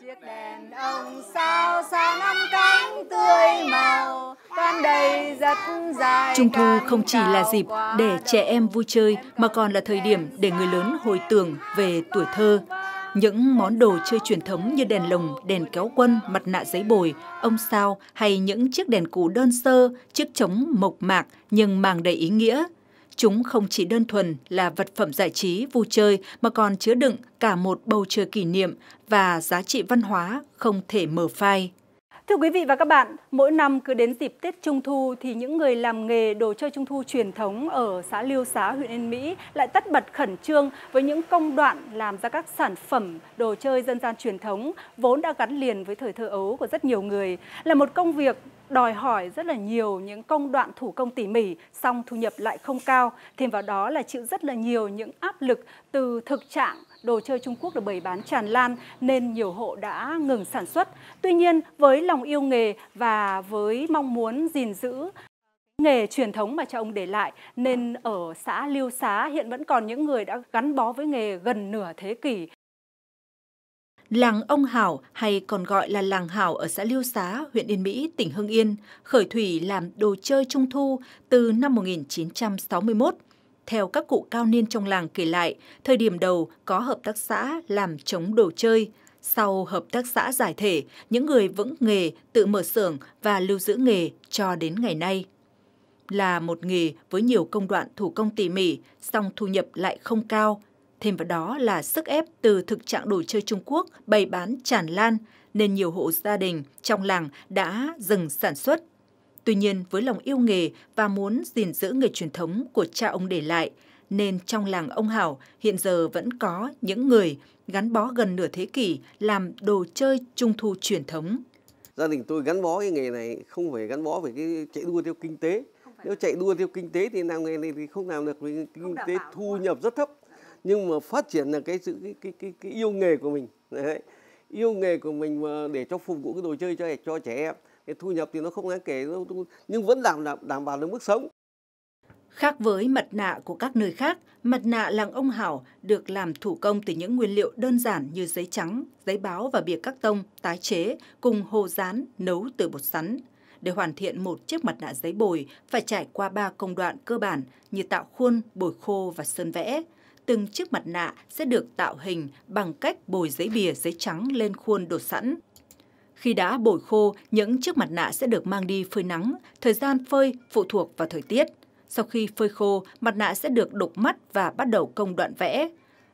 chiếc đèn ông sao sáng ăn cánh tươi màu tan đầy rất dài trung thu không chỉ là dịp để trẻ em vui chơi mà còn là thời điểm để người lớn hồi tưởng về tuổi thơ những món đồ chơi truyền thống như đèn lồng, đèn kéo quân, mặt nạ giấy bồi, ông sao hay những chiếc đèn cũ đơn sơ, chiếc trống mộc mạc nhưng mang đầy ý nghĩa Chúng không chỉ đơn thuần là vật phẩm giải trí, vui chơi mà còn chứa đựng cả một bầu trời kỷ niệm và giá trị văn hóa không thể mở phai. Thưa quý vị và các bạn, mỗi năm cứ đến dịp Tết Trung Thu thì những người làm nghề đồ chơi Trung Thu truyền thống ở xã Liêu Xá, huyện Yên Mỹ lại tất bật khẩn trương với những công đoạn làm ra các sản phẩm đồ chơi dân gian truyền thống vốn đã gắn liền với thời thơ ấu của rất nhiều người. Là một công việc đòi hỏi rất là nhiều những công đoạn thủ công tỉ mỉ, song thu nhập lại không cao. Thêm vào đó là chịu rất là nhiều những áp lực từ thực trạng đồ chơi Trung Quốc được bày bán tràn lan nên nhiều hộ đã ngừng sản xuất. Tuy nhiên, với lòng yêu nghề và với mong muốn gìn giữ nghề truyền thống mà cha ông để lại nên ở xã Liêu Xá hiện vẫn còn những người đã gắn bó với nghề gần nửa thế kỷ. Làng Ông Hảo hay còn gọi là làng Hảo ở xã Liêu Xá, huyện Yên Mỹ, tỉnh Hưng Yên, khởi thủy làm đồ chơi trung thu từ năm 1961. Theo các cụ cao niên trong làng kể lại, thời điểm đầu có hợp tác xã làm chống đồ chơi. Sau hợp tác xã giải thể, những người vững nghề tự mở xưởng và lưu giữ nghề cho đến ngày nay. Là một nghề với nhiều công đoạn thủ công tỉ mỉ, song thu nhập lại không cao. Thêm vào đó là sức ép từ thực trạng đồ chơi Trung Quốc bày bán tràn lan, nên nhiều hộ gia đình trong làng đã dừng sản xuất Tuy nhiên, với lòng yêu nghề và muốn gìn giữ nghề truyền thống của cha ông để lại, nên trong làng ông Hảo hiện giờ vẫn có những người gắn bó gần nửa thế kỷ làm đồ chơi trung thu truyền thống. Gia đình tôi gắn bó cái nghề này không phải gắn bó về cái chạy đua theo kinh tế. Nếu chạy đua theo kinh tế thì làm nghề này thì không làm được vì kinh tế thu nhập rất thấp. Nhưng mà phát triển là cái sự cái cái cái, cái yêu nghề của mình. Đấy. Yêu nghề của mình mà để cho phục vụ cái đồ chơi cho cho trẻ em cái thu nhập thì nó không đáng kể nhưng vẫn đảm đảm, đảm bảo được mức sống. Khác với mặt nạ của các nơi khác, mặt nạ làng ông Hảo được làm thủ công từ những nguyên liệu đơn giản như giấy trắng, giấy báo và bìa các tông, tái chế, cùng hồ rán nấu từ bột sắn. Để hoàn thiện một chiếc mặt nạ giấy bồi, phải trải qua ba công đoạn cơ bản như tạo khuôn, bồi khô và sơn vẽ. Từng chiếc mặt nạ sẽ được tạo hình bằng cách bồi giấy bìa giấy trắng lên khuôn đột sẵn, khi đã bổi khô, những chiếc mặt nạ sẽ được mang đi phơi nắng, thời gian phơi phụ thuộc vào thời tiết. Sau khi phơi khô, mặt nạ sẽ được đục mắt và bắt đầu công đoạn vẽ.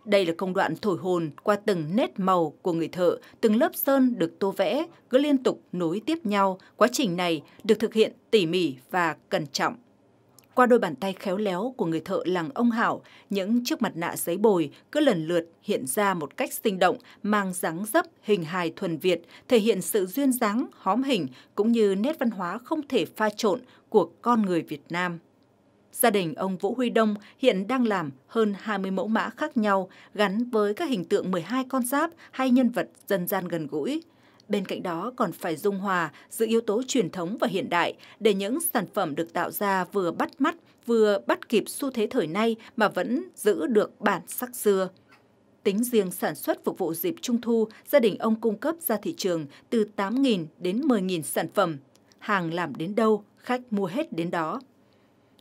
Đây là công đoạn thổi hồn qua từng nét màu của người thợ, từng lớp sơn được tô vẽ, cứ liên tục nối tiếp nhau. Quá trình này được thực hiện tỉ mỉ và cẩn trọng. Qua đôi bàn tay khéo léo của người thợ làng ông Hảo, những chiếc mặt nạ giấy bồi cứ lần lượt hiện ra một cách sinh động, mang dáng dấp, hình hài thuần Việt, thể hiện sự duyên dáng, hóm hình cũng như nét văn hóa không thể pha trộn của con người Việt Nam. Gia đình ông Vũ Huy Đông hiện đang làm hơn 20 mẫu mã khác nhau gắn với các hình tượng 12 con giáp hay nhân vật dân gian gần gũi – Bên cạnh đó còn phải dung hòa giữa yếu tố truyền thống và hiện đại để những sản phẩm được tạo ra vừa bắt mắt, vừa bắt kịp xu thế thời nay mà vẫn giữ được bản sắc xưa. Tính riêng sản xuất phục vụ dịp Trung thu, gia đình ông cung cấp ra thị trường từ 8.000 đến 10.000 sản phẩm. Hàng làm đến đâu, khách mua hết đến đó.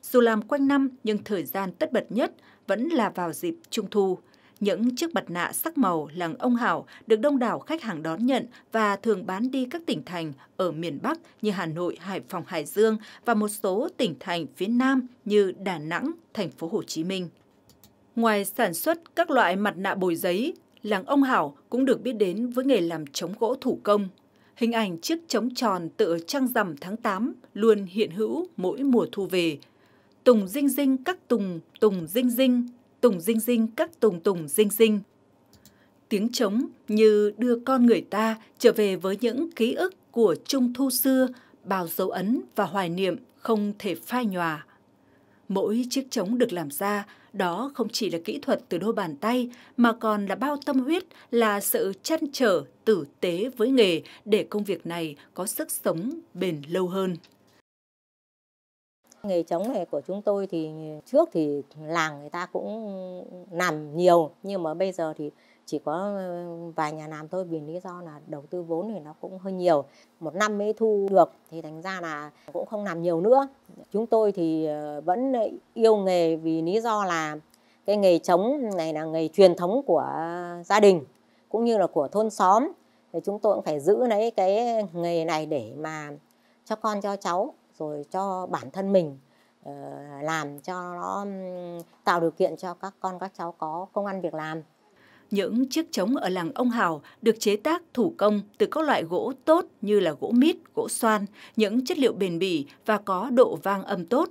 Dù làm quanh năm nhưng thời gian tất bật nhất vẫn là vào dịp Trung thu – những chiếc mặt nạ sắc màu làng ông Hảo được đông đảo khách hàng đón nhận và thường bán đi các tỉnh thành ở miền Bắc như Hà Nội, Hải Phòng, Hải Dương và một số tỉnh thành phía Nam như Đà Nẵng, thành phố Hồ Chí Minh. Ngoài sản xuất các loại mặt nạ bồi giấy, làng ông Hảo cũng được biết đến với nghề làm chống gỗ thủ công. Hình ảnh chiếc trống tròn tựa trăng rằm tháng 8 luôn hiện hữu mỗi mùa thu về. Tùng dinh dinh các tùng, tùng dinh dinh, tùng dinh dinh các tùng tùng dinh dinh. Tiếng trống như đưa con người ta trở về với những ký ức của Trung Thu xưa, bao dấu ấn và hoài niệm không thể phai nhòa. Mỗi chiếc trống được làm ra, đó không chỉ là kỹ thuật từ đôi bàn tay, mà còn là bao tâm huyết, là sự chăn trở, tử tế với nghề để công việc này có sức sống bền lâu hơn. Nghề trống này của chúng tôi thì trước thì làng người ta cũng làm nhiều nhưng mà bây giờ thì chỉ có ờ, vài nhà làm thôi vì lý do là đầu tư vốn thì nó cũng hơi nhiều một năm mới thu được thì thành ra là cũng không làm nhiều nữa chúng tôi thì ờ, vẫn yêu nghề vì lý do là cái nghề trống này là nghề truyền thống của gia đình cũng như là của thôn xóm thì chúng tôi cũng phải giữ lấy cái nghề này để mà cho con cho cháu rồi cho bản thân mình ờ, làm cho nó tạo điều kiện cho các con các cháu có công ăn việc làm. Những chiếc trống ở làng Ông Hào được chế tác thủ công từ các loại gỗ tốt như là gỗ mít, gỗ xoan, những chất liệu bền bỉ và có độ vang âm tốt.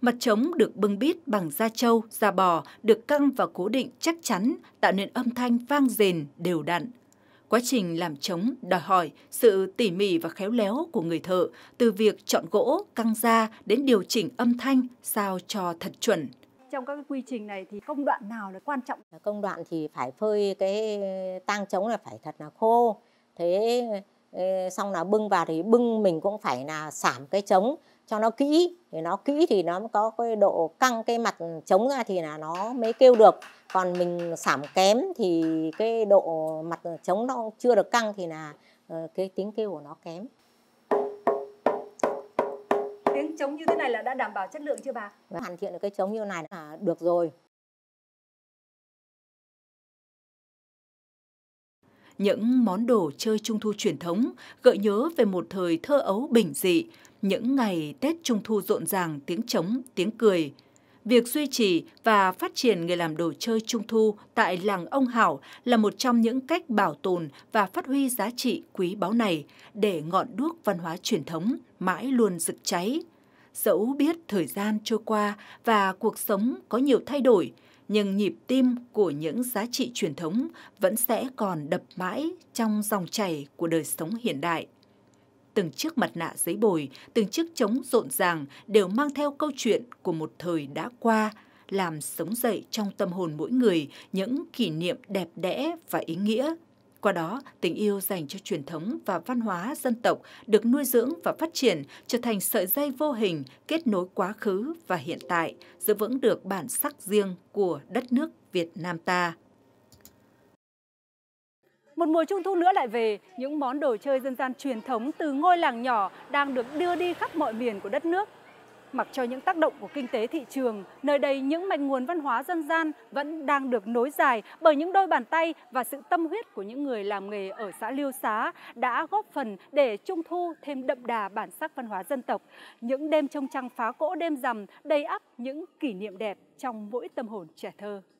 Mặt trống được bưng bít bằng da trâu, da bò, được căng và cố định chắc chắn, tạo nên âm thanh vang rền, đều đặn, Quá trình làm trống đòi hỏi sự tỉ mỉ và khéo léo của người thợ, từ việc chọn gỗ, căng da đến điều chỉnh âm thanh sao cho thật chuẩn. Trong các quy trình này thì công đoạn nào là quan trọng? Công đoạn thì phải phơi cái tang trống là phải thật là khô. Thế xong là bưng vào thì bưng mình cũng phải là sảm cái trống cho nó kỹ thì nó kỹ thì nó có cái độ căng cái mặt chống ra thì là nó mới kêu được còn mình sảm kém thì cái độ mặt chống nó chưa được căng thì là ờ, cái tiếng kêu của nó kém tiếng chống như thế này là đã đảm bảo chất lượng chưa bà? Hoàn thiện được cái chống như này là được rồi. những món đồ chơi trung thu truyền thống gợi nhớ về một thời thơ ấu bình dị, những ngày Tết trung thu rộn ràng tiếng trống, tiếng cười. Việc duy trì và phát triển nghề làm đồ chơi trung thu tại làng Ông Hảo là một trong những cách bảo tồn và phát huy giá trị quý báu này để ngọn đuốc văn hóa truyền thống mãi luôn rực cháy. Dẫu biết thời gian trôi qua và cuộc sống có nhiều thay đổi, nhưng nhịp tim của những giá trị truyền thống vẫn sẽ còn đập mãi trong dòng chảy của đời sống hiện đại. Từng chiếc mặt nạ giấy bồi, từng chiếc trống rộn ràng đều mang theo câu chuyện của một thời đã qua, làm sống dậy trong tâm hồn mỗi người những kỷ niệm đẹp đẽ và ý nghĩa qua đó, tình yêu dành cho truyền thống và văn hóa dân tộc được nuôi dưỡng và phát triển trở thành sợi dây vô hình kết nối quá khứ và hiện tại, giữ vững được bản sắc riêng của đất nước Việt Nam ta. Một mùa trung thu nữa lại về, những món đồ chơi dân gian truyền thống từ ngôi làng nhỏ đang được đưa đi khắp mọi miền của đất nước Mặc cho những tác động của kinh tế thị trường, nơi đây những mạch nguồn văn hóa dân gian vẫn đang được nối dài bởi những đôi bàn tay và sự tâm huyết của những người làm nghề ở xã Liêu Xá đã góp phần để Trung Thu thêm đậm đà bản sắc văn hóa dân tộc. Những đêm trông trăng phá cỗ đêm rằm đầy ắp những kỷ niệm đẹp trong mỗi tâm hồn trẻ thơ.